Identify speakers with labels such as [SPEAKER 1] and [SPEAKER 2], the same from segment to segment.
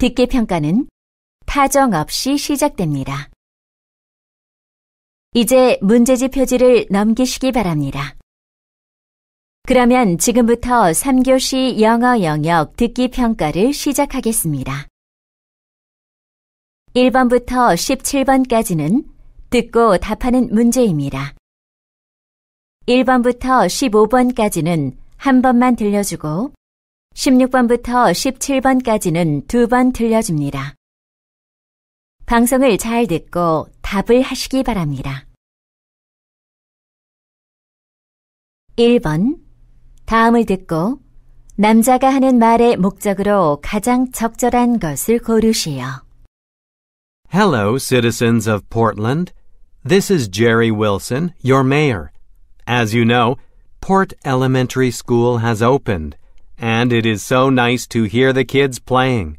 [SPEAKER 1] 듣기 평가는 타정
[SPEAKER 2] 없이 시작됩니다. 이제 문제집 표지를 넘기시기 바랍니다. 그러면 지금부터 3교시 영어
[SPEAKER 3] 영역 듣기 평가를 시작하겠습니다. 1번부터 17번까지는 듣고 답하는 문제입니다. 1번부터 15번까지는 한 번만 들려주고 16번부터 17번까지는 두 번 들려줍니다.
[SPEAKER 2] 방송을 잘 듣고 답을 하시기 바랍니다. 1번. 다음을 듣고 남자가
[SPEAKER 3] 하는 말의 목적으로 가장 적절한 것을 고르시오.
[SPEAKER 4] Hello, citizens of Portland. This is Jerry Wilson, your mayor. As you know, Port Elementary School has opened. and it is so nice to hear the kids playing.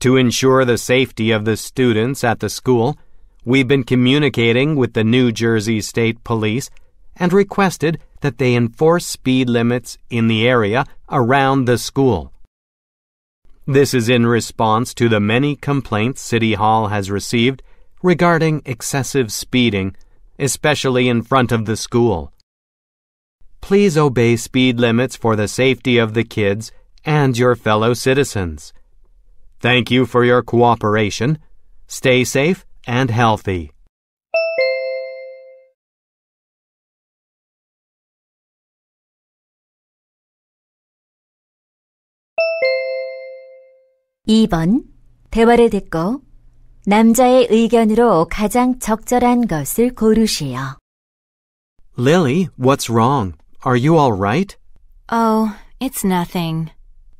[SPEAKER 4] To ensure the safety of the students at the school, we've been communicating with the New Jersey State Police and requested that they enforce speed limits in the area around the school. This is in response to the many complaints City Hall has received regarding excessive speeding, especially in front of the school. Please obey speed limits for the safety of the kids and your fellow citizens. Thank you for your cooperation. Stay safe and healthy.
[SPEAKER 3] (2번) 대화를 듣고 남자의 의견으로 가장 적절한 것을 고르시오.
[SPEAKER 4] Lily, what's wrong? Are you all right?
[SPEAKER 5] Oh, it's nothing.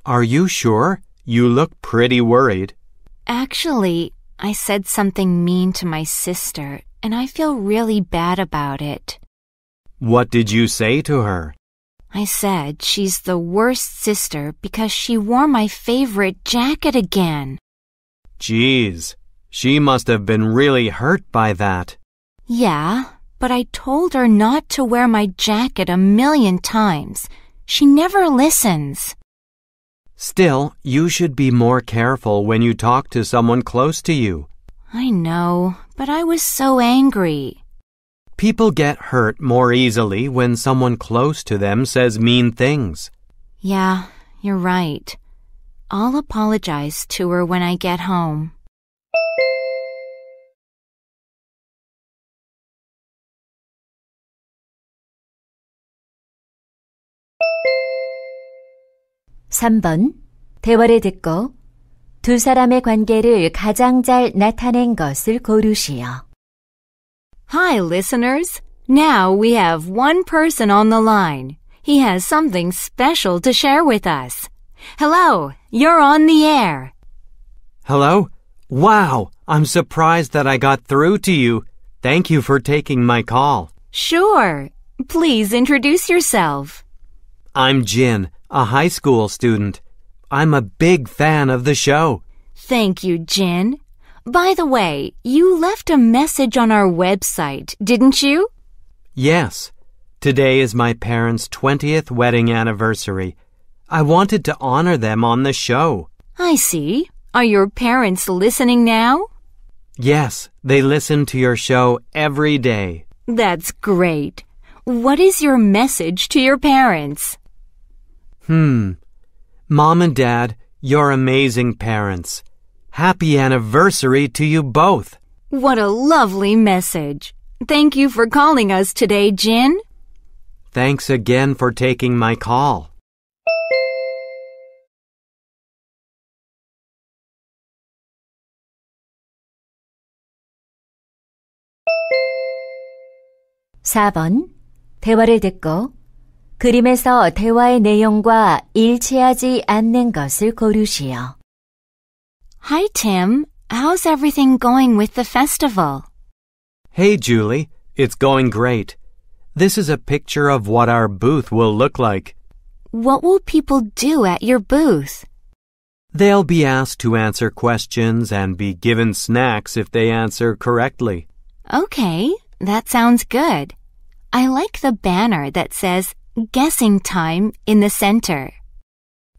[SPEAKER 4] Are you sure? You look pretty worried.
[SPEAKER 5] Actually, I said something mean to my sister, and I feel really bad about it.
[SPEAKER 4] What did you say to her?
[SPEAKER 5] I said she's the worst sister because she wore my favorite jacket again.
[SPEAKER 4] Geez, she must have been really hurt by that.
[SPEAKER 5] Yeah, but I told her not to wear my jacket a million times. She never listens.
[SPEAKER 4] Still, you should be more careful when you talk to someone close to you.
[SPEAKER 5] I know, but I was so angry.
[SPEAKER 4] People get hurt more easily when someone close to them says mean things.
[SPEAKER 5] Yeah,
[SPEAKER 2] you're right. I'll apologize to her when I get home. 3번 대화를 듣고 두 사람의 관계를 가장 잘
[SPEAKER 3] 나타낸 것을 고르시오.
[SPEAKER 5] Hi listeners. Now we have one person on the line. He has something special to share with us. Hello, you're on the air.
[SPEAKER 4] Hello? Wow, I'm surprised that I got through to you. Thank you for taking my call.
[SPEAKER 5] Sure. Please introduce yourself.
[SPEAKER 4] I'm Jin a high school student. I'm a big fan of the show.
[SPEAKER 5] Thank you, Jin. By the way, you left a message on our website, didn't you?
[SPEAKER 4] Yes. Today is my parents' 20th wedding anniversary. I wanted to honor them on the show.
[SPEAKER 5] I see. Are your parents listening now?
[SPEAKER 4] Yes, they listen to your show every day.
[SPEAKER 5] That's great. What is your message to your parents?
[SPEAKER 4] Hmm. Mom and Dad, you're amazing parents. Happy anniversary to you both.
[SPEAKER 5] What a lovely message. Thank you for calling us today, Jin.
[SPEAKER 4] Thanks again for taking my call.
[SPEAKER 2] (4번) 대화를 듣고 그림에서 대화의 내용과 일치하지
[SPEAKER 5] 않는 것을 고르시오. Hi Tim, how's everything going with the festival?
[SPEAKER 4] Hey Julie, it's going great. This is a picture of what our booth will look like.
[SPEAKER 5] What will people do at your booth?
[SPEAKER 4] They'll be asked to answer questions and be given snacks if they answer correctly.
[SPEAKER 5] Okay, that sounds good. I like the banner that says Guessing time in the center.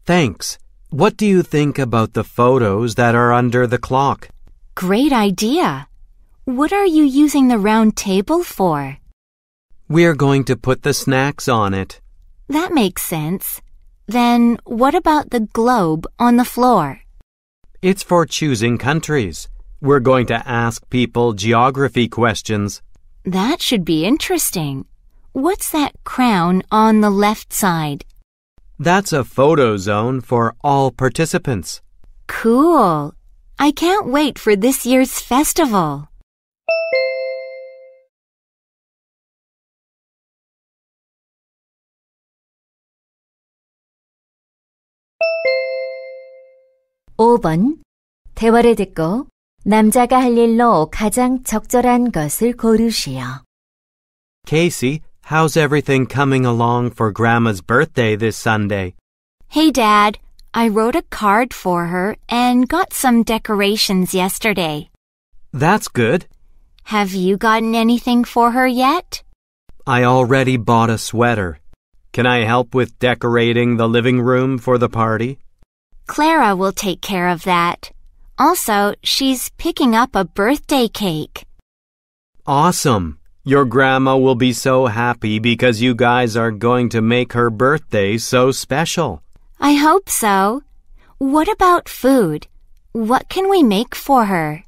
[SPEAKER 4] Thanks. What do you think about the photos that are under the clock?
[SPEAKER 5] Great idea. What are you using the round table for?
[SPEAKER 4] We're going to put the snacks on it.
[SPEAKER 5] That makes sense. Then what about the globe on the floor?
[SPEAKER 4] It's for choosing countries. We're going to ask people geography questions.
[SPEAKER 5] That should be interesting. What's that crown on the left side?
[SPEAKER 4] That's a photo zone for all participants.
[SPEAKER 2] Cool. I can't wait for this year's festival.
[SPEAKER 3] (5번) 대화를 듣고 남자가 할 일로 가장 적절한 것을 고르시오.
[SPEAKER 4] Casey, How's everything coming along for Grandma's birthday this Sunday?
[SPEAKER 5] Hey, Dad. I wrote a card for her and got some decorations yesterday.
[SPEAKER 4] That's good.
[SPEAKER 5] Have you gotten anything for her yet?
[SPEAKER 4] I already bought a sweater. Can I help with decorating the living room for the party?
[SPEAKER 5] Clara will take care of that. Also, she's picking up a birthday cake.
[SPEAKER 4] Awesome. Your grandma will be so happy because you guys are going to make her birthday so special.
[SPEAKER 5] I hope so. What about food? What can we make for her?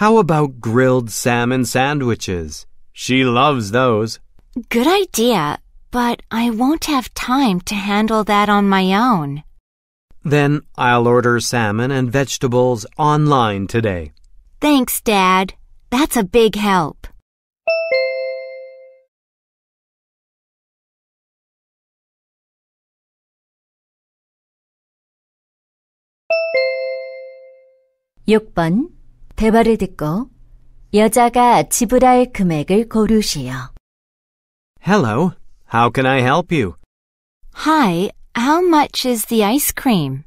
[SPEAKER 4] How about grilled salmon sandwiches? She loves those.
[SPEAKER 5] Good idea, but I won't have time to handle that on my own.
[SPEAKER 4] Then I'll order salmon and vegetables online today.
[SPEAKER 5] Thanks, Dad. That's a big help.
[SPEAKER 2] 6번 대화를 듣고 여자가 지불할 금액을 고르시오.
[SPEAKER 4] Hello, how can I help you?
[SPEAKER 5] Hi, how much is the ice cream?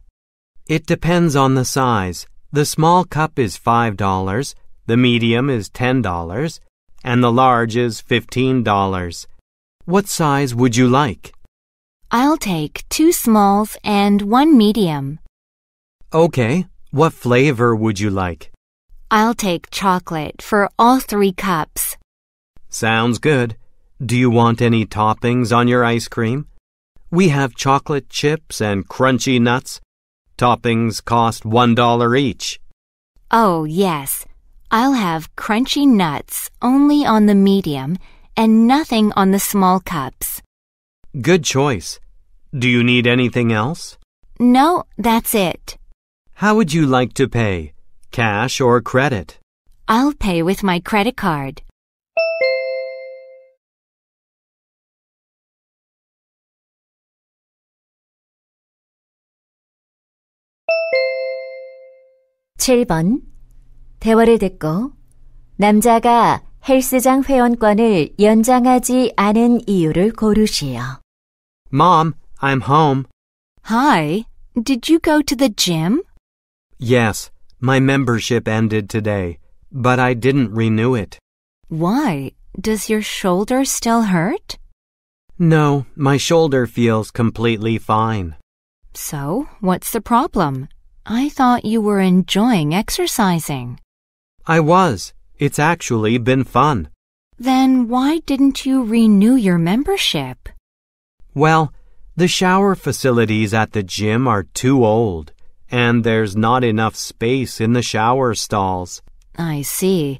[SPEAKER 4] It depends on the size. The small cup is $5, the medium is $10, and the large is $15. What size would you like?
[SPEAKER 5] I'll take two smalls and one medium.
[SPEAKER 4] Okay, what flavor would you like?
[SPEAKER 5] I'll take chocolate for all three cups.
[SPEAKER 4] Sounds good. Do you want any toppings on your ice cream? We have chocolate chips and crunchy nuts. Toppings cost $1 each.
[SPEAKER 5] Oh, yes. I'll have crunchy nuts only on the medium and nothing on the small cups.
[SPEAKER 4] Good choice. Do you need anything else?
[SPEAKER 5] No, that's it.
[SPEAKER 4] How would you like to pay? Cash or credit?
[SPEAKER 5] I'll pay with my credit card.
[SPEAKER 3] (7번) 대화를 듣고 남자가 헬스장 회원권을 연장하지
[SPEAKER 5] 않은 이유를 고르시오.
[SPEAKER 4] Mom, I'm home.
[SPEAKER 5] Hi, did you go to the gym?
[SPEAKER 4] Yes, my membership ended today, but I didn't renew it.
[SPEAKER 5] Why? Does your shoulder still hurt?
[SPEAKER 4] No, my shoulder feels completely fine.
[SPEAKER 5] So, what's the problem? I thought you were enjoying exercising.
[SPEAKER 4] I was. It's actually been fun.
[SPEAKER 5] Then why didn't you renew your membership?
[SPEAKER 4] Well, the shower facilities at the gym are too old and there's not enough space in the shower stalls.
[SPEAKER 5] I see.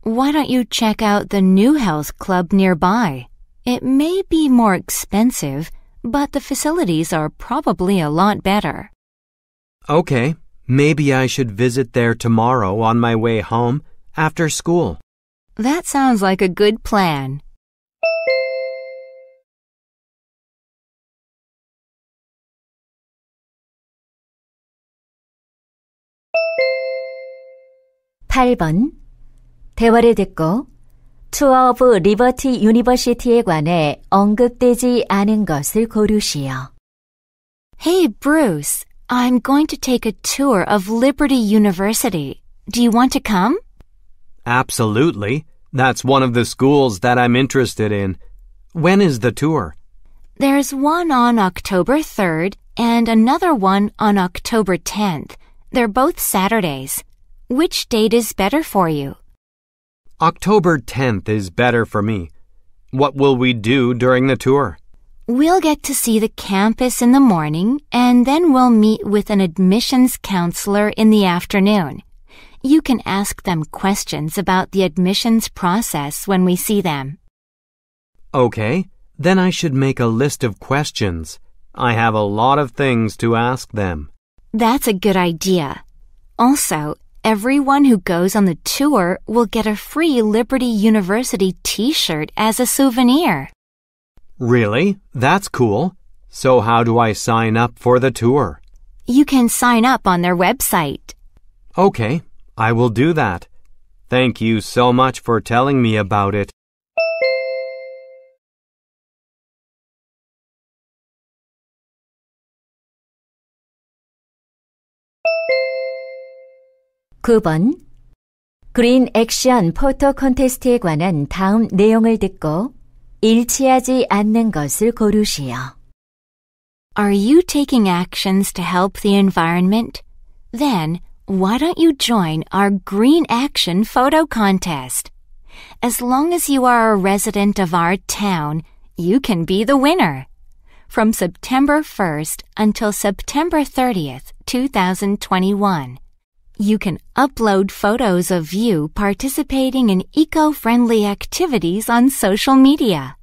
[SPEAKER 5] Why don't you check out the new health club nearby? It may be more expensive, but the facilities are probably a lot better.
[SPEAKER 4] Okay, maybe I should visit there tomorrow on my way home after school.
[SPEAKER 5] That sounds like a good plan.
[SPEAKER 2] 8번 대화를 듣고 투어 오브 리버티 유니버시티에
[SPEAKER 5] 관해 언급되지 않은 것을 고르시오. Hey Bruce, I'm going to take a tour of Liberty University. Do you want to come?
[SPEAKER 4] Absolutely. That's one of the schools that I'm interested in. When is the tour?
[SPEAKER 5] There's one on October 3rd and another one on October 10th. They're both Saturdays. Which date is better for you?
[SPEAKER 4] October 10th is better for me. What will we do during the tour?
[SPEAKER 5] We'll get to see the campus in the morning and then we'll meet with an admissions counselor in the afternoon. You can ask them questions about the admissions process when we see them.
[SPEAKER 4] Okay, then I should make a list of questions. I have a lot of things to ask them.
[SPEAKER 5] That's a good idea. Also, Everyone who goes on the tour will get a free Liberty University t-shirt as a souvenir.
[SPEAKER 4] Really? That's cool. So how do I sign up for the tour?
[SPEAKER 5] You can sign up on their website.
[SPEAKER 4] Okay, I will do that. Thank you so much for telling me about it.
[SPEAKER 3] 9번 그린 액션 포토 콘테스트에 관한 다음 내용을 듣고
[SPEAKER 5] 일치하지 않는 것을 고르시오. Are you taking actions to help the environment? Then why don't you join our Green Action Photo Contest? As long as you are a resident of our town, you can be the winner. From September 1st until September 30th, 2021. You can upload photos of you participating in eco-friendly activities on social media.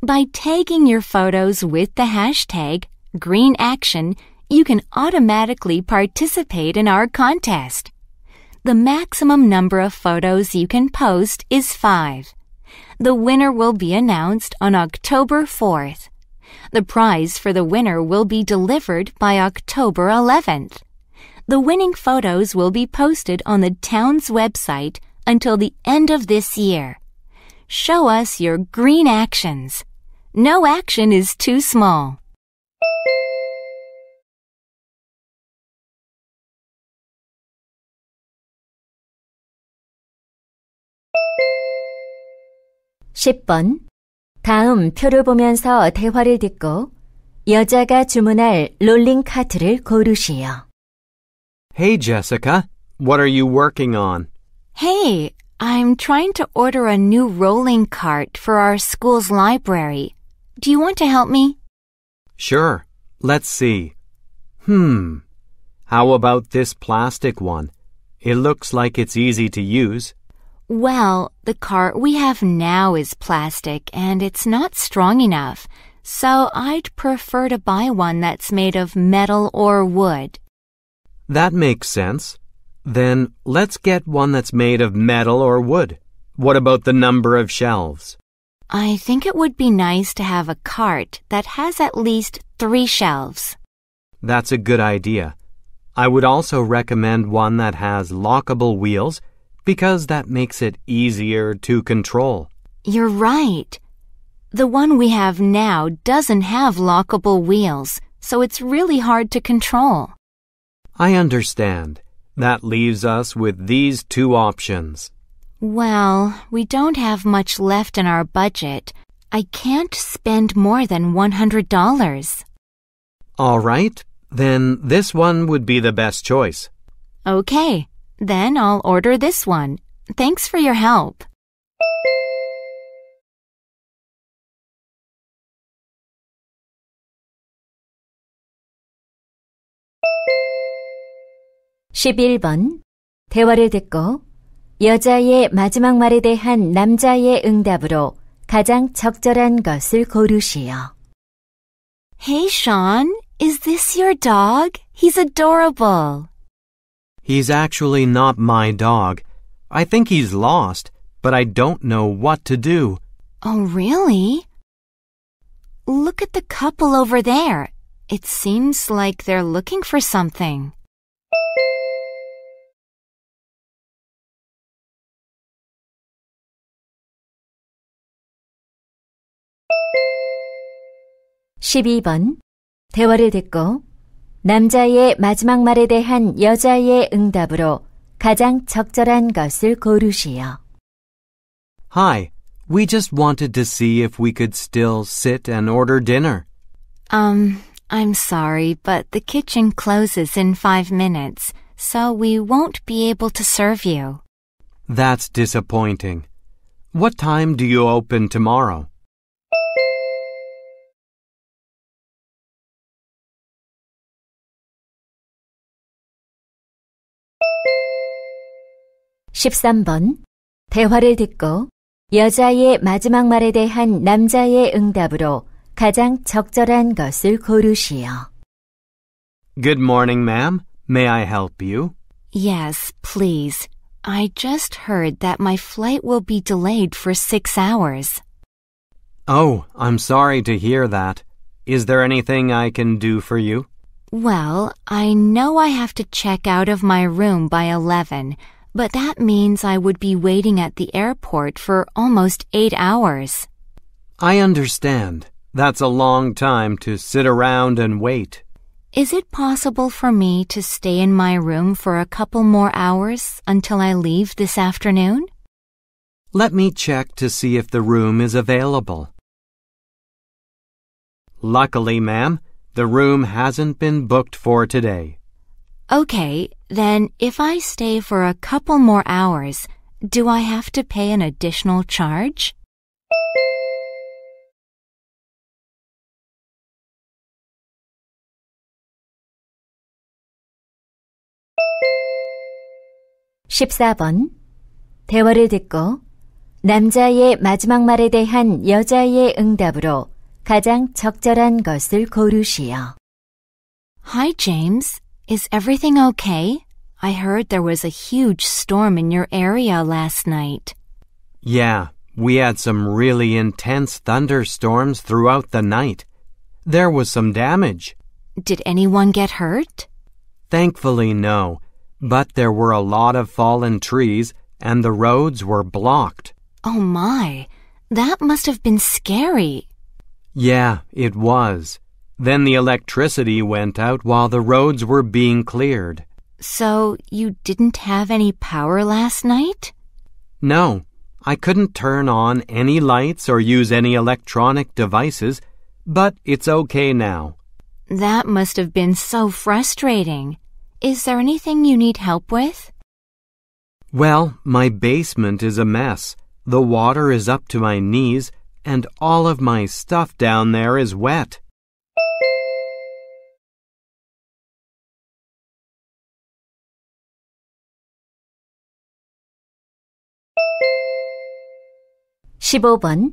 [SPEAKER 5] By tagging your photos with the hashtag GreenAction, you can automatically participate in our contest. The maximum number of photos you can post is five. The winner will be announced on October 4th. The prize for the winner will be delivered by October 11th. The winning photos will be posted on the town's website until the end of this year. Show us your green actions. No action is too small.
[SPEAKER 3] (10번) 다음 표를 보면서 대화를 듣고 여자가 주문할 롤링 카트를
[SPEAKER 5] 고르시오.
[SPEAKER 4] Hey, Jessica. What are you working on?
[SPEAKER 5] Hey, I'm trying to order a new rolling cart for our school's library. Do you want to help me?
[SPEAKER 4] Sure. Let's see. Hmm. How about this plastic one? It looks like it's easy to use.
[SPEAKER 5] Well, the cart we have now is plastic and it's not strong enough, so I'd prefer to buy one that's made of metal or wood.
[SPEAKER 4] That makes sense. Then let's get one that's made of metal or wood. What about the number of shelves?
[SPEAKER 5] I think it would be nice to have a cart that has at least three shelves.
[SPEAKER 4] That's a good idea. I would also recommend one that has lockable wheels because that makes it easier to control. You're right.
[SPEAKER 5] The one we have now doesn't have lockable wheels, so it's really hard to
[SPEAKER 4] control. I understand. That leaves us with these two options.
[SPEAKER 5] Well, we don't have much left in our budget. I can't spend more than $100.
[SPEAKER 4] All right, then this one would be the best choice.
[SPEAKER 5] Okay, then I'll order this one. Thanks for your help.
[SPEAKER 3] 11번 대화를 듣고 여자의 마지막 말에 대한 남자의 응답으로 가장 적절한
[SPEAKER 5] 것을 고르시오. Hey Sean, is this your dog? He's adorable.
[SPEAKER 4] He's actually not my dog. I think he's lost, but I don't know what to do.
[SPEAKER 5] Oh, really? Look at the couple over there. It seems like they're looking for something.
[SPEAKER 3] 12번 대화를 듣고 남자의 마지막 말에 대한 여자의 응답으로 가장 적절한 것을
[SPEAKER 5] 고르시오.
[SPEAKER 4] Hi, we just wanted to see if we could still sit and order dinner.
[SPEAKER 5] Um, I'm sorry, but the kitchen closes in five minutes, so we won't be able to serve you.
[SPEAKER 4] That's disappointing. What time do you open tomorrow?
[SPEAKER 2] 13번 대화를 듣고 여자의 마지막 말에 대한 남자의
[SPEAKER 3] 응답으로 가장 적절한 것을 고르시오.
[SPEAKER 4] Good morning, ma'am. May I help you?
[SPEAKER 5] Yes, please. I just heard that my flight will be delayed for six hours.
[SPEAKER 4] Oh, I'm sorry to hear that. Is there anything I can do for you?
[SPEAKER 5] Well, I know I have to check out of my room by 11 but that means I would be waiting at the airport for almost eight hours. I
[SPEAKER 4] understand. That's a long time to sit around and wait.
[SPEAKER 5] Is it possible for me to stay in my room for a couple more hours until I leave this afternoon?
[SPEAKER 4] Let me check to see if the room is available. Luckily, ma'am, the room hasn't been booked for today.
[SPEAKER 5] Okay, then if I stay for a couple more hours, do I have to pay an additional charge?
[SPEAKER 3] (14번) 대화를 듣고 남자의 마지막 말에 대한 여자의
[SPEAKER 5] 응답으로 가장 적절한 것을 고르시오. Hi, James. Is everything okay? I heard there was a huge storm in your area last night.
[SPEAKER 4] Yeah, we had some really intense thunderstorms throughout the night. There was some damage.
[SPEAKER 5] Did anyone get hurt?
[SPEAKER 4] Thankfully, no. But there were a lot of fallen trees and the roads were blocked.
[SPEAKER 5] Oh my, that must have been scary.
[SPEAKER 4] Yeah, it was. Then the electricity went out while the roads were being cleared.
[SPEAKER 5] So you didn't have any power last night?
[SPEAKER 4] No, I couldn't turn on any lights or use any electronic devices, but it's okay now.
[SPEAKER 5] That must have been so frustrating. Is there anything you need help with?
[SPEAKER 4] Well, my basement is a mess. The water is up to my knees, and all of my stuff down there is wet.
[SPEAKER 3] 15번.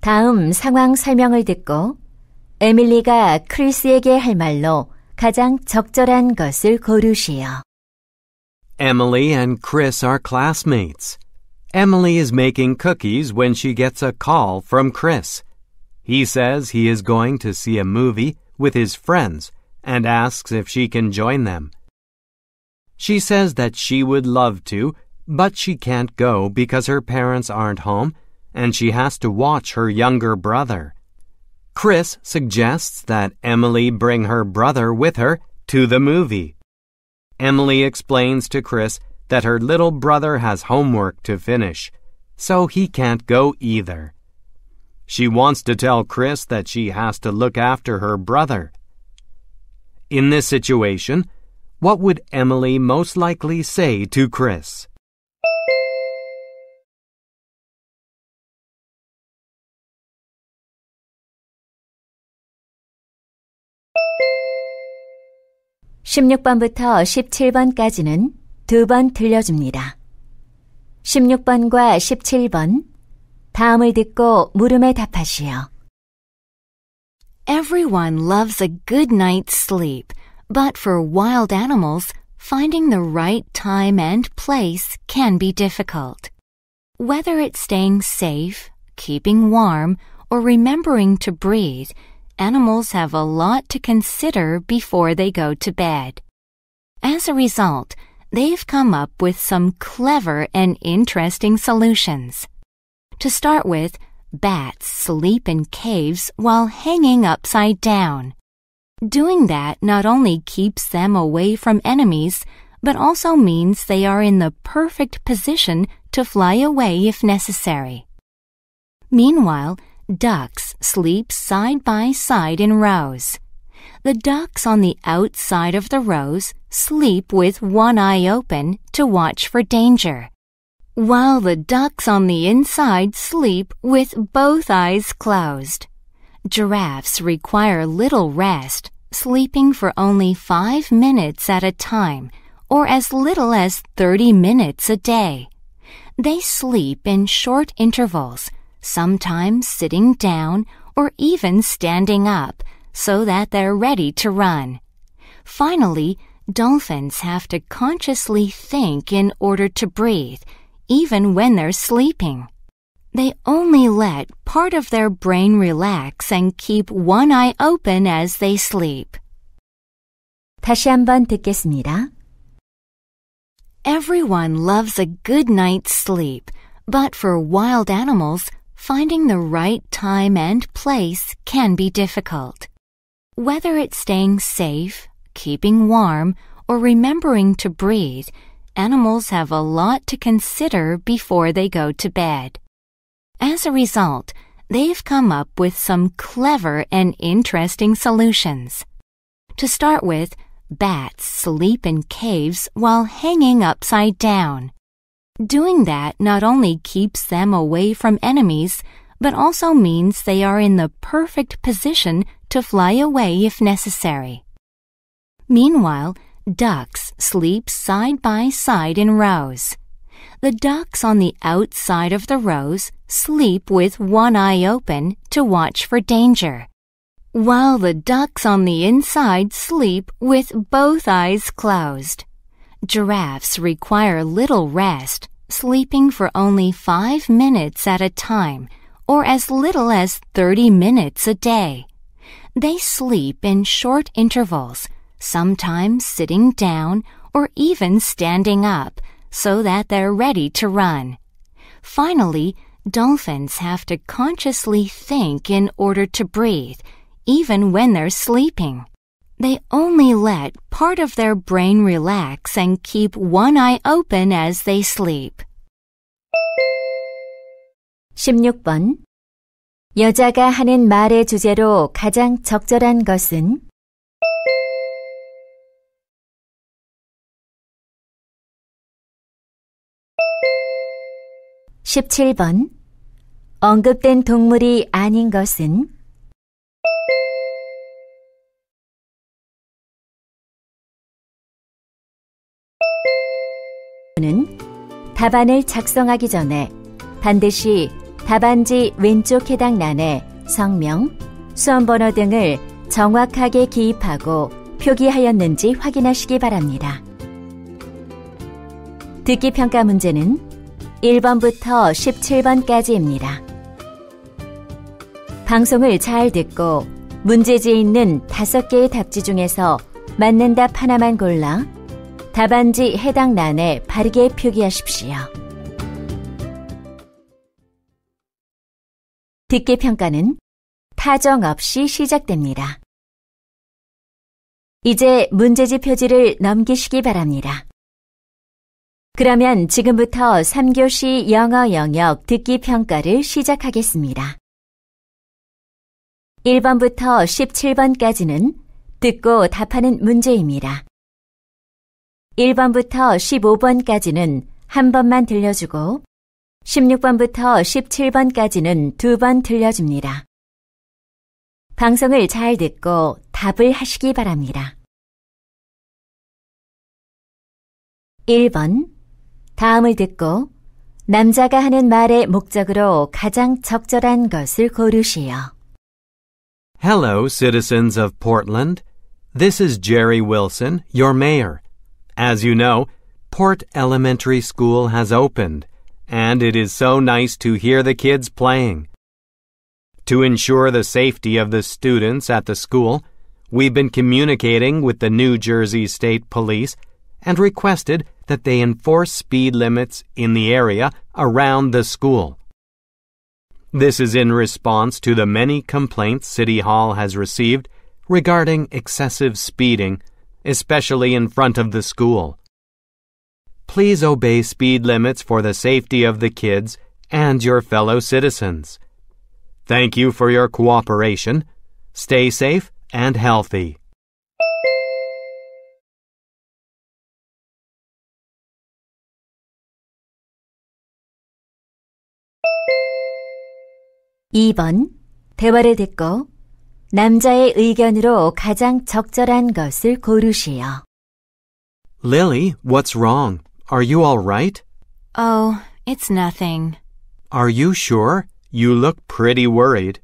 [SPEAKER 3] 다음 상황 설명을 듣고 에밀리가 크리스에게 할 말로 가장 적절한 것을 고르시오.
[SPEAKER 4] Emily and Chris are classmates. Emily is making cookies when she gets a call from Chris. He says he is going to see a movie with his friends and asks if she can join them. She says that she would love to, but she can't go because her parents aren't home and she has to watch her younger brother. Chris suggests that Emily bring her brother with her to the movie. Emily explains to Chris that her little brother has homework to finish, so he can't go either. She wants to tell Chris that she has to look after her brother. In this situation, what would Emily most likely say to Chris?
[SPEAKER 2] 16번부터 17번까지는 두 번 들려줍니다.
[SPEAKER 3] 16번과 17번 다음을 듣고 물음에 답하시오.
[SPEAKER 5] Everyone loves a good night's sleep, but for wild animals, finding the right time and place can be difficult. Whether it's staying safe, keeping warm, or remembering to breathe, animals have a lot to consider before they go to bed. As a result, they've come up with some clever and interesting solutions. To start with, bats sleep in caves while hanging upside down. Doing that not only keeps them away from enemies, but also means they are in the perfect position to fly away if necessary. Meanwhile, ducks sleep side by side in rows. The ducks on the outside of the rows sleep with one eye open to watch for danger, while the ducks on the inside sleep with both eyes closed. Giraffes require little rest, sleeping for only five minutes at a time or as little as 30 minutes a day. They sleep in short intervals sometimes sitting down or even standing up so that they're ready to run. Finally, dolphins have to consciously think in order to breathe, even when they're sleeping. They only let part of their brain relax and keep one eye open as they sleep. 다시 한번 듣겠습니다. Everyone loves a good night's sleep, but for wild animals, finding the right time and place can be difficult. Whether it's staying safe, keeping warm, or remembering to breathe, animals have a lot to consider before they go to bed. As a result, they've come up with some clever and interesting solutions. To start with, bats sleep in caves while hanging upside down. Doing that not only keeps them away from enemies, but also means they are in the perfect position to fly away if necessary. Meanwhile, ducks sleep side by side in rows. The ducks on the outside of the rows sleep with one eye open to watch for danger, while the ducks on the inside sleep with both eyes closed. Giraffes require little rest, sleeping for only 5 minutes at a time or as little as 30 minutes a day. They sleep in short intervals, sometimes sitting down or even standing up so that they're ready to run. Finally, dolphins have to consciously think in order to breathe, even when they're sleeping. They only let part of their brain relax and keep one eye open as they sleep. 16번 여자가 하는
[SPEAKER 2] 말의 주제로 가장 적절한 것은 (17번) 언급된 동물이 아닌 것은
[SPEAKER 3] 답안을 작성하기 전에 반드시 답안지 왼쪽 해당 란에 성명, 수험번호 등을 정확하게 기입하고 표기하였는지 확인하시기 바랍니다. 듣기 평가 문제는 1번부터 17번까지입니다. 방송을 잘 듣고 문제지에 있는 5개의 답지 중에서 맞는 답 하나만 골라 답안지 해당 란에 바르게 표기하십시오.
[SPEAKER 2] 듣기 평가는 타정 없이 시작됩니다. 이제 문제집 표지를 넘기시기 바랍니다. 그러면 지금부터
[SPEAKER 3] 3교시 영어 영역 듣기 평가를 시작하겠습니다. 1번부터 17번까지는 듣고 답하는 문제입니다. 1번부터 15번까지는 한 번만 들려주고 16번부터 17번까지는 두 번 들려줍니다.
[SPEAKER 2] 방송을 잘 듣고 답을 하시기 바랍니다. 1번 다음을 듣고
[SPEAKER 3] 남자가 하는 말의 목적으로 가장 적절한 것을 고르시오.
[SPEAKER 4] Hello, citizens of Portland. This is Jerry Wilson, your mayor. As you know, Port Elementary School has opened, and it is so nice to hear the kids playing. To ensure the safety of the students at the school, we've been communicating with the New Jersey State Police and requested that they enforce speed limits in the area around the school. This is in response to the many complaints City Hall has received regarding excessive speeding especially in front of the school. Please obey speed limits for the safety of the kids and your fellow citizens. Thank you for your cooperation. Stay safe and healthy.
[SPEAKER 3] (2번) 대화를 듣고 남자의 의견으로 가장 적절한 것을 고르시오.
[SPEAKER 4] Lily, what's wrong? Are you all right?
[SPEAKER 5] Oh, it's nothing.
[SPEAKER 4] Are you sure? You look pretty worried.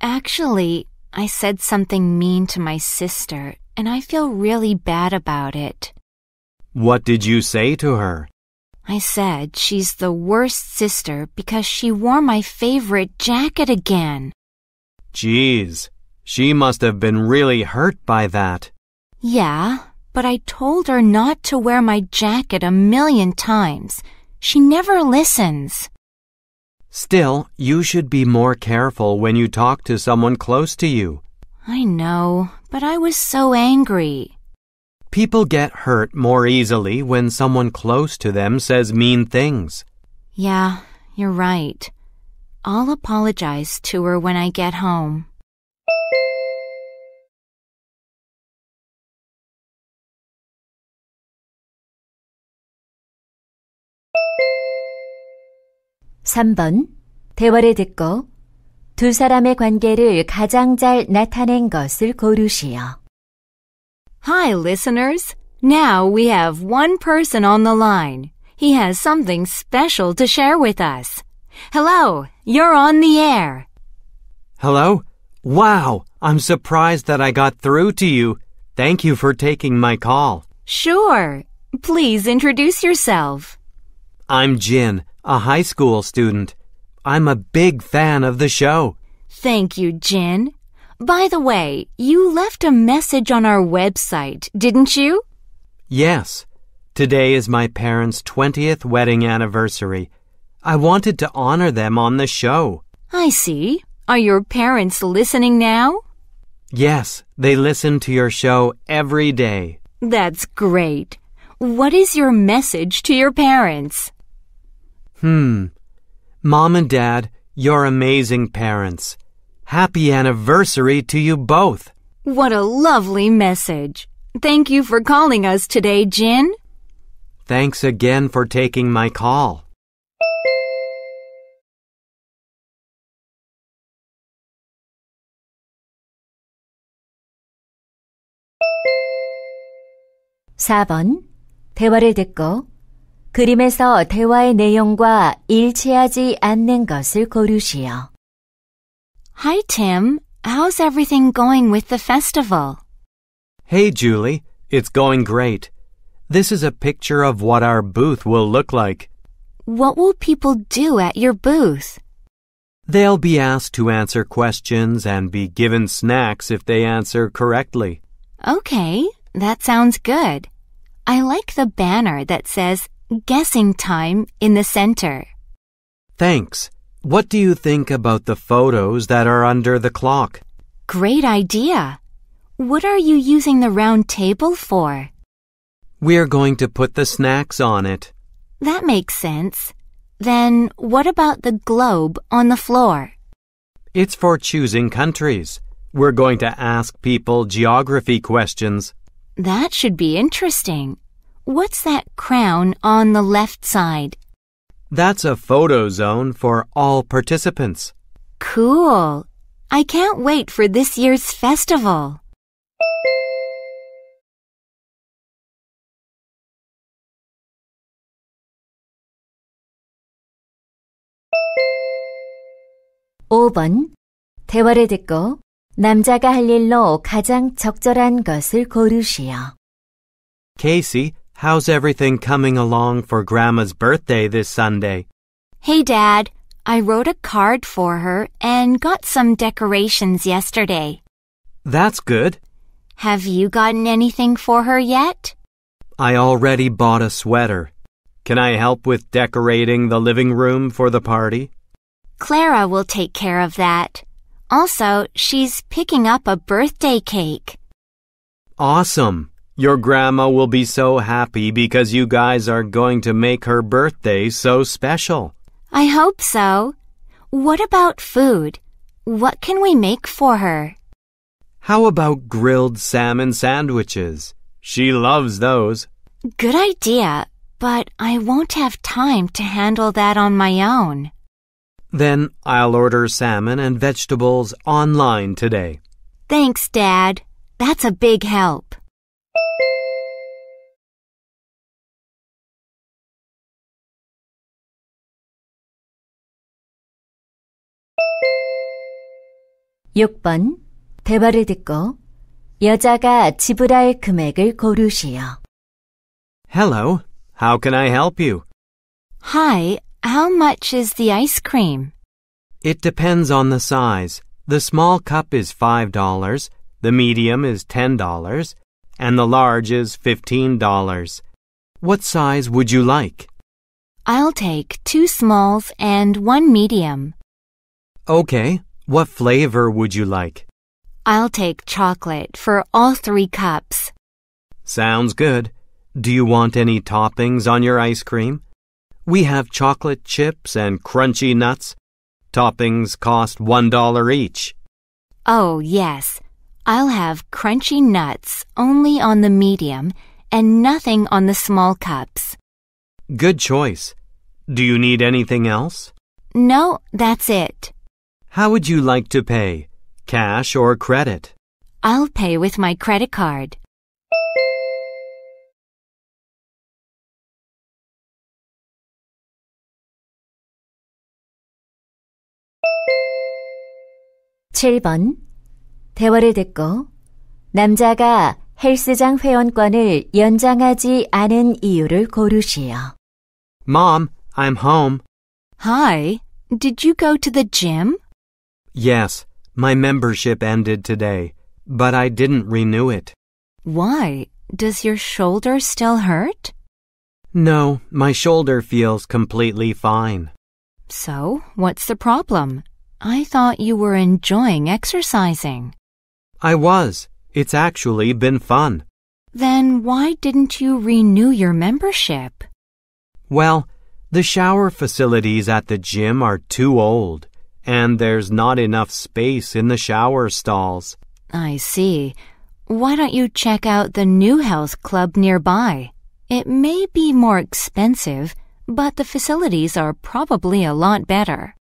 [SPEAKER 5] Actually, I said something mean to my sister, and I feel really bad about it.
[SPEAKER 4] What did you say to her?
[SPEAKER 5] I said she's the worst sister because she wore my favorite jacket again.
[SPEAKER 4] Jeez. She must have been really hurt by that.
[SPEAKER 5] Yeah, but I told her not to wear my jacket a million times. She never listens.
[SPEAKER 4] Still, you should be more careful when you talk to someone close to you.
[SPEAKER 5] I know, but I was so angry.
[SPEAKER 4] People get hurt more easily when someone close to them says mean things.
[SPEAKER 5] Yeah, you're right. I'll apologize to her when I get home.
[SPEAKER 2] 3번 대화를 듣고 두 사람의 관계를
[SPEAKER 3] 가장 잘 나타낸 것을 고르시오.
[SPEAKER 5] Hi listeners. Now we have one person on the line. He has something special to share with us. Hello, you're on the air.
[SPEAKER 4] Hello? Wow, I'm surprised that I got through to you. Thank you for taking my call.
[SPEAKER 5] Sure. Please introduce yourself.
[SPEAKER 4] I'm Jin a high school student. I'm a big fan of the show.
[SPEAKER 5] Thank you, Jin. By the way, you left a message on our website, didn't you?
[SPEAKER 4] Yes. Today is my parents' 20th wedding anniversary. I wanted to honor them on the show.
[SPEAKER 5] I see. Are your parents listening now?
[SPEAKER 4] Yes, they listen to your show every day.
[SPEAKER 5] That's great. What is your message to your parents?
[SPEAKER 4] Hmm. Mom and Dad, you're amazing parents. Happy anniversary to you both.
[SPEAKER 5] What a lovely message. Thank you for calling us today, Jin.
[SPEAKER 4] Thanks again for taking my call.
[SPEAKER 2] (4번) 대화를 듣고 그림에서 대화의 내용과
[SPEAKER 5] 일치하지 않는 것을 고르시오. Hi Tim, how's everything going with the festival?
[SPEAKER 4] Hey Julie, it's going great. This is a picture of what our booth will look like.
[SPEAKER 5] What will people do at your booth?
[SPEAKER 4] They'll be asked to answer questions and be given snacks if they answer correctly.
[SPEAKER 5] Okay, that sounds good. I like the banner that says Guessing time in the center.
[SPEAKER 4] Thanks. What do you think about the photos that are under the clock?
[SPEAKER 5] Great idea. What are you using the round table for?
[SPEAKER 4] We're going to put the snacks on it.
[SPEAKER 5] That makes sense. Then what about the globe on the floor?
[SPEAKER 4] It's for choosing countries. We're going to ask people geography questions.
[SPEAKER 5] That should be interesting. What's that crown on the left side?
[SPEAKER 4] That's a photo zone for all participants.
[SPEAKER 5] Cool. I can't wait for this year's festival.
[SPEAKER 2] (5번) 대화를 듣고 남자가 할 일로 가장 적절한 것을 고르시오.
[SPEAKER 4] Casey, How's everything coming along for Grandma's birthday this Sunday?
[SPEAKER 5] Hey, Dad. I wrote a card for her and got some decorations yesterday.
[SPEAKER 4] That's good.
[SPEAKER 5] Have you gotten anything for her yet?
[SPEAKER 4] I already bought a sweater. Can I help with decorating the living room for the party?
[SPEAKER 5] Clara will take care of that. Also, she's picking up a birthday cake.
[SPEAKER 4] Awesome. Your grandma will be so happy because you guys are going to make her birthday so special.
[SPEAKER 5] I hope so. What about food? What can we make for her?
[SPEAKER 4] How about grilled salmon sandwiches? She loves those.
[SPEAKER 5] Good idea, but I won't have time to handle that on my own.
[SPEAKER 4] Then I'll order salmon and vegetables online today.
[SPEAKER 5] Thanks, Dad. That's a big help.
[SPEAKER 2] 6번 대화를 듣고 여자가 지불할 금액을 고르시오.
[SPEAKER 4] Hello, how can I help you?
[SPEAKER 5] Hi, how much is the ice cream?
[SPEAKER 4] It depends on the size. The small cup is $5, the medium is $10, and the large is $15. What size would you like?
[SPEAKER 5] I'll take two smalls and one medium.
[SPEAKER 4] Okay, what flavor would you like?
[SPEAKER 5] I'll take chocolate for all three cups.
[SPEAKER 4] Sounds good. Do you want any toppings on your ice cream? We have chocolate chips and crunchy nuts. Toppings cost $1 each.
[SPEAKER 5] Oh, yes. I'll have crunchy nuts only on the medium and nothing on the small cups.
[SPEAKER 4] Good choice. Do you need anything else?
[SPEAKER 5] No, that's it.
[SPEAKER 4] How would you like to pay? Cash or credit?
[SPEAKER 2] I'll pay with my credit card. (7번) 대화를 듣고 남자가 헬스장 회원권을
[SPEAKER 3] 연장하지 않은 이유를 고르시오.
[SPEAKER 4] Mom, I'm home.
[SPEAKER 5] Hi, did you go to the gym?
[SPEAKER 4] Yes, my membership ended today, but I didn't renew it.
[SPEAKER 5] Why? Does your shoulder still hurt?
[SPEAKER 4] No, my shoulder feels completely fine.
[SPEAKER 5] So, what's the problem? I thought you were enjoying exercising.
[SPEAKER 4] I was. It's actually been fun.
[SPEAKER 5] Then why didn't you renew your membership?
[SPEAKER 4] Well, the shower facilities at the gym are too old and there's not enough space in the shower stalls.
[SPEAKER 5] I see. Why don't you check out the new health club nearby? It may be more expensive, but the facilities are probably a lot better.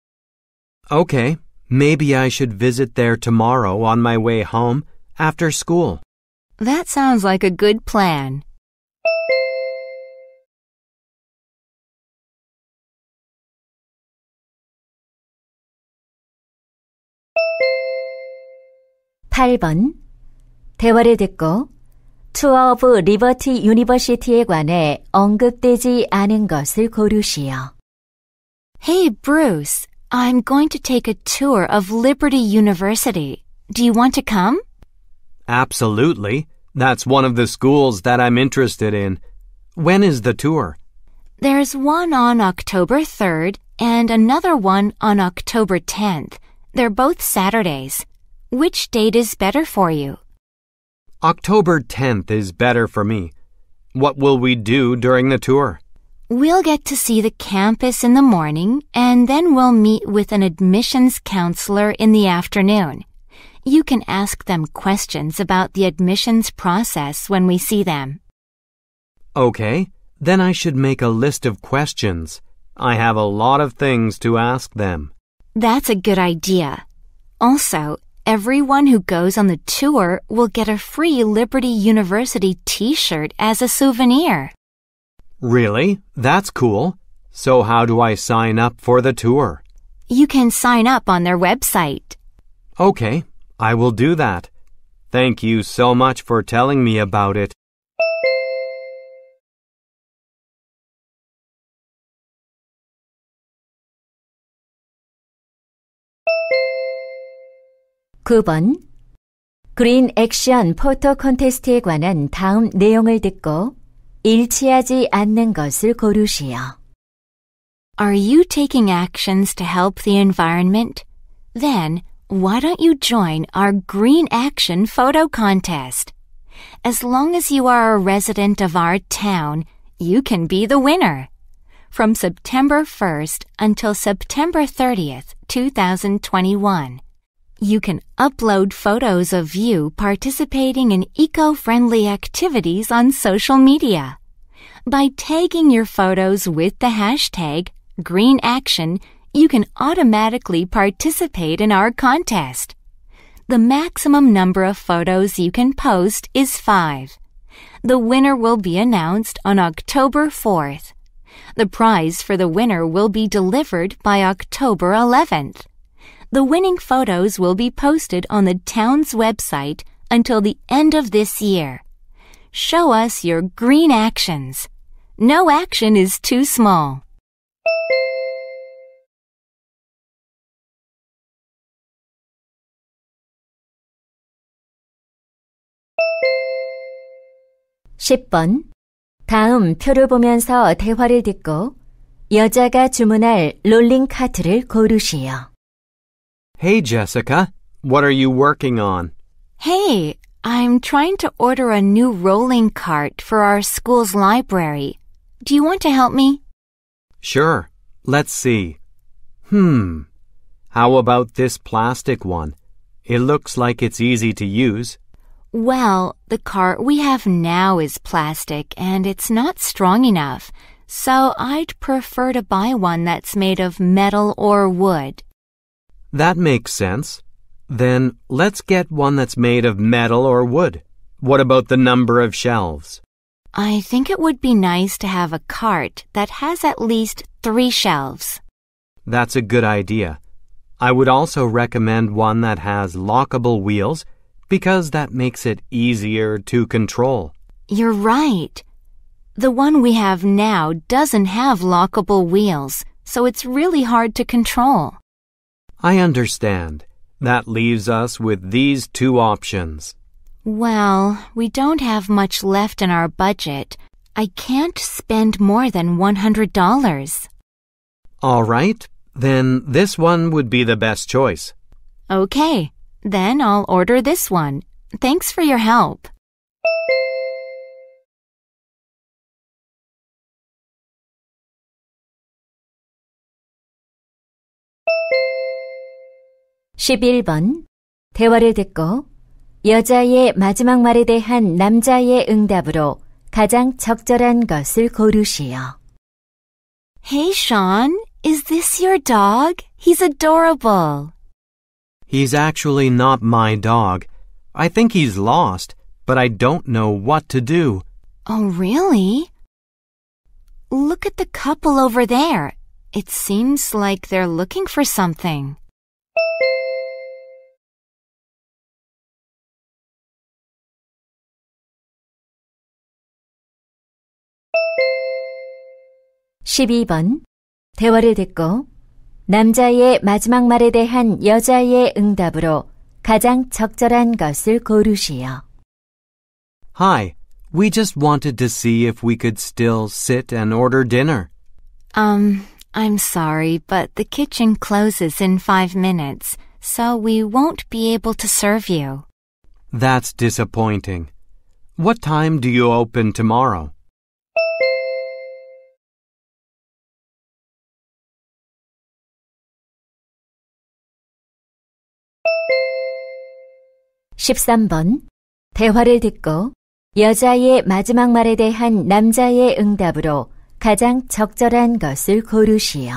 [SPEAKER 4] Okay, maybe I should visit there tomorrow on my way home after school.
[SPEAKER 5] That sounds like a good plan.
[SPEAKER 2] 8번 대화를 듣고 투어 오브 리버티
[SPEAKER 3] 유니버시티에 관해 언급되지 않은 것을 고르시오.
[SPEAKER 5] Hey Bruce, I'm going to take a tour of Liberty University. Do you want to come?
[SPEAKER 4] Absolutely. That's one of the schools that I'm interested in. When is the tour?
[SPEAKER 5] There's one on October 3rd and another one on October 10th. They're both Saturdays. Which date is better for you?
[SPEAKER 4] October 10th is better for me. What will we do during the tour?
[SPEAKER 5] We'll get to see the campus in the morning and then we'll meet with an admissions counselor in the afternoon. You can ask them questions about the admissions process when we see them.
[SPEAKER 4] Okay, then I should make a list of questions. I have a lot of things to ask them.
[SPEAKER 5] That's a good idea. Also, everyone who goes on the tour will get a free Liberty University t-shirt as a souvenir.
[SPEAKER 4] Really? That's cool. So how do I sign up for the tour?
[SPEAKER 5] You can sign up on their website.
[SPEAKER 4] Okay, I will do that. Thank you so much for telling me about it.
[SPEAKER 2] 9번 그린 액션 포토 콘테스트에 관한 다음 내용을 듣고
[SPEAKER 5] 일치하지 않는 것을 고르시오. Are you taking actions to help the environment? Then why don't you join our Green Action Photo Contest? As long as you are a resident of our town, you can be the winner. From September 1st until September 30th, 2021. You can upload photos of you participating in eco-friendly activities on social media. By tagging your photos with the hashtag GreenAction, you can automatically participate in our contest. The maximum number of photos you can post is five. The winner will be announced on October 4th. The prize for the winner will be delivered by October 11th. The winning photos will be posted on the town's website until the end of this year. Show us your green actions. No action is too small.
[SPEAKER 2] (10번) 다음 표를 보면서 대화를 듣고 여자가 주문할
[SPEAKER 5] 롤링 카트를 고르시오.
[SPEAKER 4] Hey, Jessica. What are you working on?
[SPEAKER 5] Hey, I'm trying to order a new rolling cart for our school's library. Do you want to help me?
[SPEAKER 4] Sure. Let's see. Hmm. How about this plastic one? It looks like it's easy to use.
[SPEAKER 5] Well, the cart we have now is plastic and it's not strong enough, so I'd prefer to buy one that's made of metal or wood.
[SPEAKER 4] That makes sense. Then let's get one that's made of metal or wood. What about the number of shelves?
[SPEAKER 5] I think it would be nice to have a cart that has at least three shelves.
[SPEAKER 4] That's a good idea. I would also recommend one that has lockable wheels because that makes it easier to control. You're right.
[SPEAKER 5] The one we have now doesn't have lockable wheels, so it's really hard to control.
[SPEAKER 4] I understand. That leaves us with these two options.
[SPEAKER 5] Well, we don't have much left in our budget. I can't spend more than $100.
[SPEAKER 4] All right, then this one would be the best choice.
[SPEAKER 5] Okay, then I'll order this one. Thanks for your help.
[SPEAKER 3] 11번 대화를 듣고 여자의 마지막 말에 대한 남자의 응답으로 가장 적절한 것을 고르시오. Hey Sean,
[SPEAKER 5] is this your dog? He's adorable.
[SPEAKER 4] He's actually not my dog. I think he's lost, but I don't know what to do.
[SPEAKER 5] Oh, really? Look at the couple over there. It seems like they're looking for something.
[SPEAKER 3] 12번 대화를 듣고 남자의 마지막 말에 대한 여자의 응답으로 가장 적절한 것을 고르시오.
[SPEAKER 4] Hi, we just wanted to see if we could still sit and order dinner.
[SPEAKER 5] Um, I'm sorry, but the kitchen closes in five minutes, so we won't be able to serve
[SPEAKER 2] you.
[SPEAKER 4] That's disappointing. What time do you open tomorrow?
[SPEAKER 2] 13번 대화를 듣고 여자의 마지막 말에
[SPEAKER 3] 대한 남자의 응답으로 가장 적절한 것을 고르시오.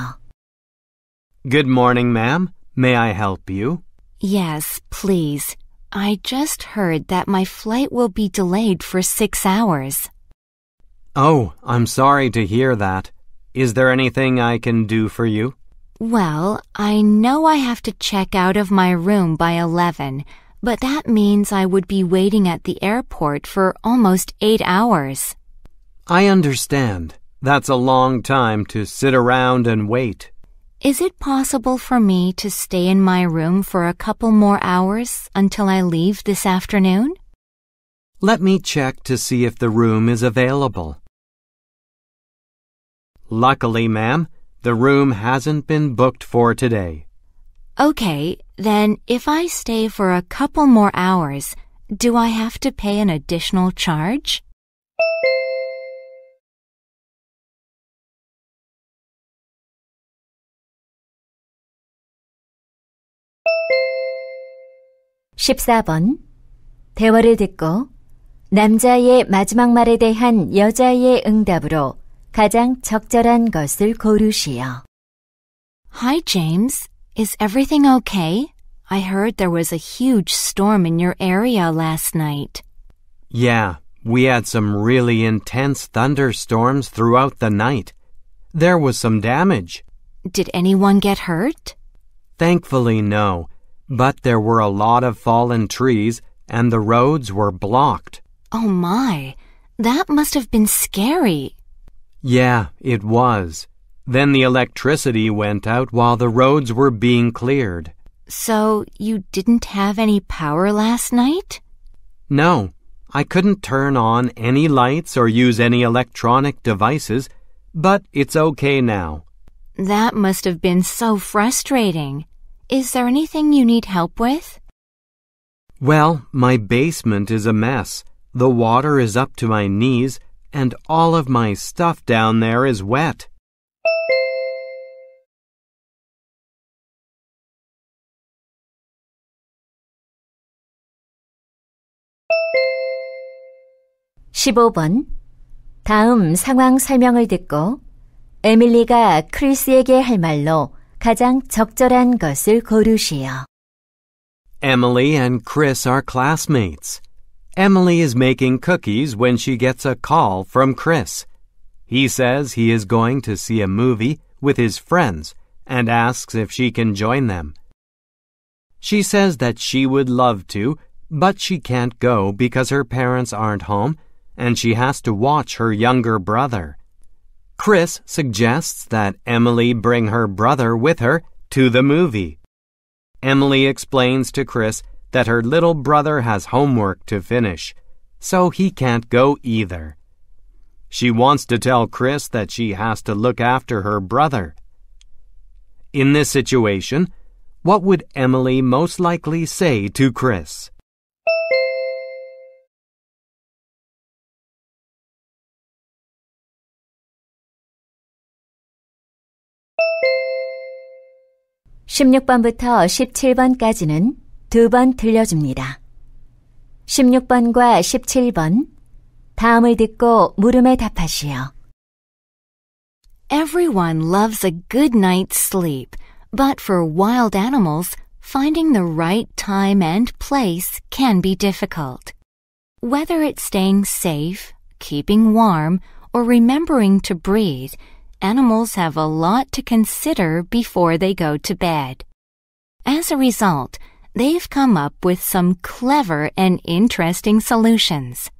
[SPEAKER 4] Good morning, ma'am. May I help you?
[SPEAKER 5] Yes, please. I just heard that my flight will be delayed for six hours.
[SPEAKER 4] Oh, I'm sorry to hear that. Is there anything I can do for you?
[SPEAKER 5] Well, I know I have to check out of my room by 11, but that means I would be waiting at the airport for almost eight hours.
[SPEAKER 4] I understand. That's a long time to sit around and wait.
[SPEAKER 5] Is it possible for me to stay in my room for a couple more hours until I leave this afternoon?
[SPEAKER 4] Let me check to see if the room is available. Luckily, ma'am, the room hasn't been booked for today.
[SPEAKER 5] Okay, then if I stay for a couple more hours, do I have to pay an additional charge?
[SPEAKER 2] (14번) 대화를 듣고 남자의 마지막 말에 대한
[SPEAKER 3] 여자의 응답으로 가장 적절한 것을 고르시오.
[SPEAKER 5] Hi, James. Is everything okay? I heard there was a huge storm in your area last night.
[SPEAKER 4] Yeah, we had some really intense thunderstorms throughout the night. There was some damage. Did
[SPEAKER 5] anyone get hurt?
[SPEAKER 4] Thankfully, no. But there were a lot of fallen trees and the roads were blocked.
[SPEAKER 5] Oh my, that must have been scary.
[SPEAKER 4] Yeah, it was. Then the electricity went out while the roads were being cleared.
[SPEAKER 5] So you didn't have any power last night?
[SPEAKER 4] No, I couldn't turn on any lights or use any electronic devices, but it's okay now.
[SPEAKER 5] That must have been so frustrating. Is there anything you need help with?
[SPEAKER 4] Well, my basement is a mess. The water is up to my knees, and all of my stuff down there is wet.
[SPEAKER 3] 15번. 다음 상황 설명을 듣고 에밀리가 크리스에게 할 말로 가장 적절한 것을 고르시오.
[SPEAKER 4] Emily and Chris are classmates. Emily is making cookies when she gets a call from Chris. He says he is going to see a movie with his friends and asks if she can join them. She says that she would love to, but she can't go because her parents aren't home and she has to watch her younger brother. Chris suggests that Emily bring her brother with her to the movie. Emily explains to Chris that her little brother has homework to finish, so he can't go either. She wants to tell Chris that she has to look after her brother. In this situation, what would Emily most likely say to Chris?
[SPEAKER 2] 16번부터 17번까지는 두 번 들려줍니다.
[SPEAKER 3] 16번과 17번 다음을 듣고 물음에
[SPEAKER 5] 답하시오. Everyone loves a good night's sleep, but for wild animals, finding the right time and place can be difficult. Whether it's staying safe, keeping warm, or remembering to breathe, animals have a lot to consider before they go to bed. As a result, they've come up with some clever and interesting solutions.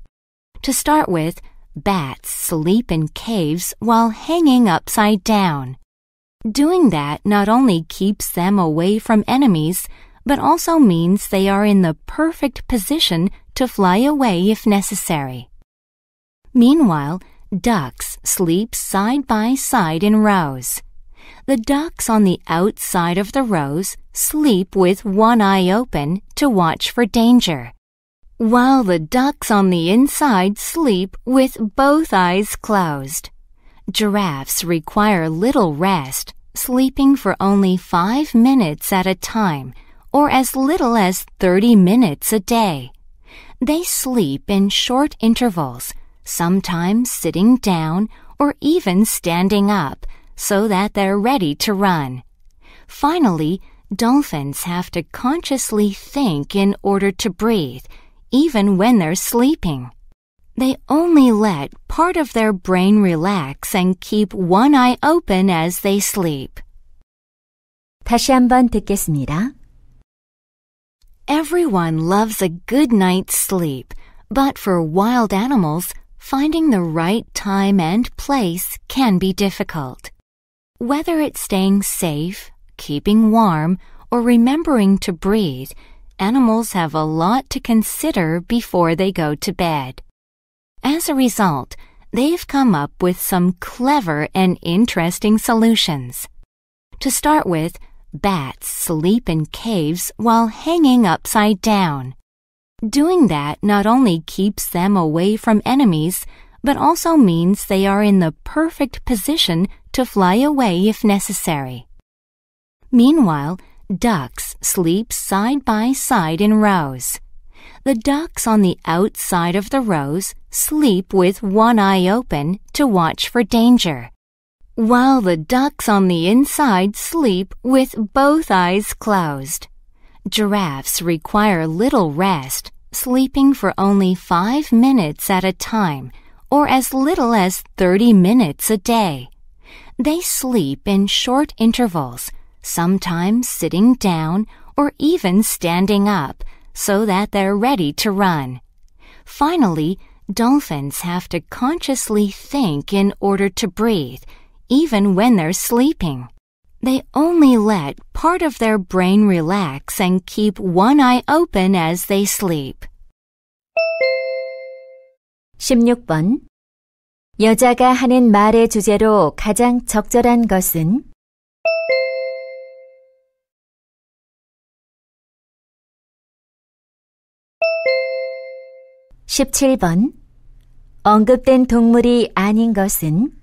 [SPEAKER 5] To start with, bats sleep in caves while hanging upside down. Doing that not only keeps them away from enemies, but also means they are in the perfect position to fly away if necessary. Meanwhile, Ducks sleep side by side in rows. The ducks on the outside of the rows sleep with one eye open to watch for danger, while the ducks on the inside sleep with both eyes closed. Giraffes require little rest, sleeping for only five minutes at a time or as little as 30 minutes a day. They sleep in short intervals sometimes sitting down or even standing up so that they're ready to run. Finally, dolphins have to consciously think in order to breathe, even when they're sleeping. They only let part of their brain relax and keep one eye open as they sleep. 다시 한번 듣겠습니다. Everyone loves a good night's sleep, but for wild animals, finding the right time and place can be difficult. Whether it's staying safe, keeping warm, or remembering to breathe, animals have a lot to consider before they go to bed. As a result, they've come up with some clever and interesting solutions. To start with, bats sleep in caves while hanging upside down. Doing that not only keeps them away from enemies, but also means they are in the perfect position to fly away if necessary. Meanwhile, ducks sleep side by side in rows. The ducks on the outside of the rows sleep with one eye open to watch for danger, while the ducks on the inside sleep with both eyes closed. Giraffes require little rest, sleeping for only 5 minutes at a time or as little as 30 minutes a day. They sleep in short intervals, sometimes sitting down or even standing up so that they're ready to run. Finally, dolphins have to consciously think in order to breathe, even when they're sleeping. They only let part of their brain relax and keep one eye open as they sleep. 16번
[SPEAKER 2] 여자가 하는 말의 주제로 가장 적절한 것은 (17번) 언급된 동물이 아닌 것은